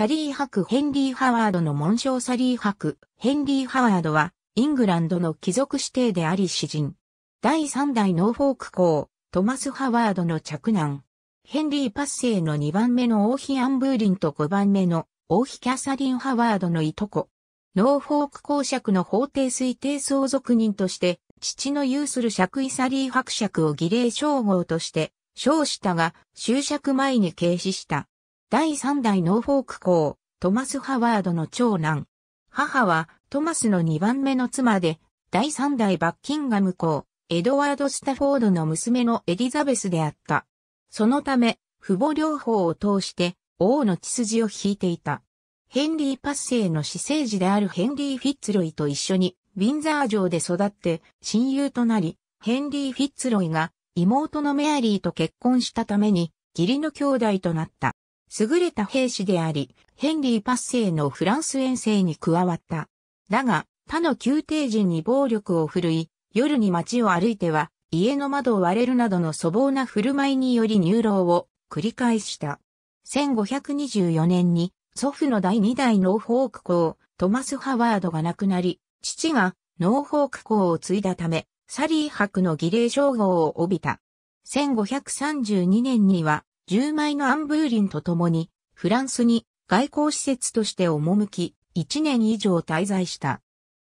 サリー博ヘンリー・ハワードの紋章サリー博ヘンリー・ハワードは、イングランドの貴族指定であり詩人。第3代ノーフォーク公、トマス・ハワードの着男。ヘンリー・パッセイの2番目の王妃アンブーリンと5番目の王妃キャサリン・ハワードのいとこ。ノーフォーク公爵の法定推定相続人として、父の有する爵位サリー伯爵を儀礼称号として、称したが、就爵前に軽視した。第3代ノーフォーク公、トマス・ハワードの長男。母はトマスの2番目の妻で、第3代バッキンガム公、エドワード・スタフォードの娘のエリザベスであった。そのため、父母両方を通して王の血筋を引いていた。ヘンリー・パッセイの私生児であるヘンリー・フィッツロイと一緒にウィンザー城で育って親友となり、ヘンリー・フィッツロイが妹のメアリーと結婚したために義理の兄弟となった。優れた兵士であり、ヘンリー・パッセーのフランス遠征に加わった。だが、他の宮廷人に暴力を振るい、夜に街を歩いては、家の窓を割れるなどの粗暴な振る舞いにより入牢を繰り返した。1524年に祖父の第2代ノーフォーク校、トマス・ハワードが亡くなり、父がノーフォーク校を継いだため、サリー博の儀礼称号を帯びた。1532年には10枚のアンブーリンと共に、フランスに外交施設として赴き、1年以上滞在した。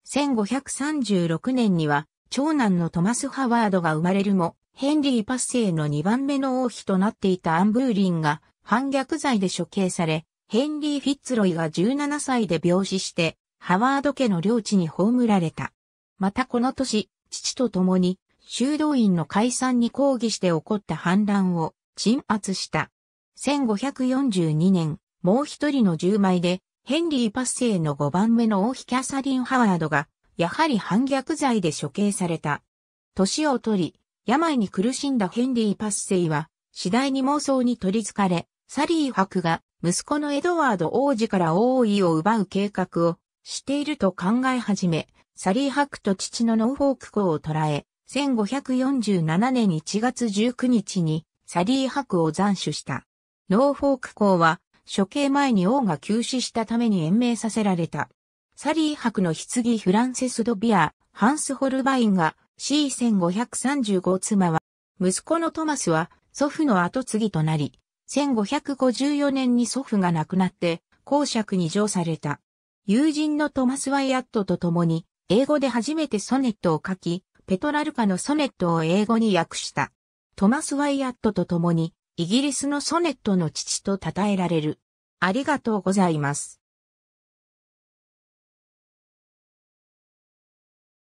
1536年には、長男のトマス・ハワードが生まれるも、ヘンリー・パッセイの2番目の王妃となっていたアンブーリンが反逆罪で処刑され、ヘンリー・フィッツロイが17歳で病死して、ハワード家の領地に葬られた。またこの年、父と共に修道院の解散に抗議して起こった反乱を鎮圧した。1542年、もう一人の10枚で、ヘンリー・パッセイの5番目の王妃キャサリン・ハワードが、やはり反逆罪で処刑された。年を取り、病に苦しんだヘンリー・パッセイは、次第に妄想に取り憑かれ、サリー博が息子のエドワード王子から王位を奪う計画をしていると考え始め、サリー博と父のノーフォーク校を捕らえ、1547年1月19日にサリー博を斬首した。ノーフォーク公は、処刑前に王が急死したために延命させられた。サリー博の棺フランセス・ド・ビア、ハンス・ホルバインが C1535 妻は、息子のトマスは祖父の後継ぎとなり、1554年に祖父が亡くなって、公爵に上された。友人のトマス・ワイアットと共に、英語で初めてソネットを書き、ペトラルカのソネットを英語に訳した。トマス・ワイアットと共に、イギリスのソネットの父と称えられる。ありがとうございます。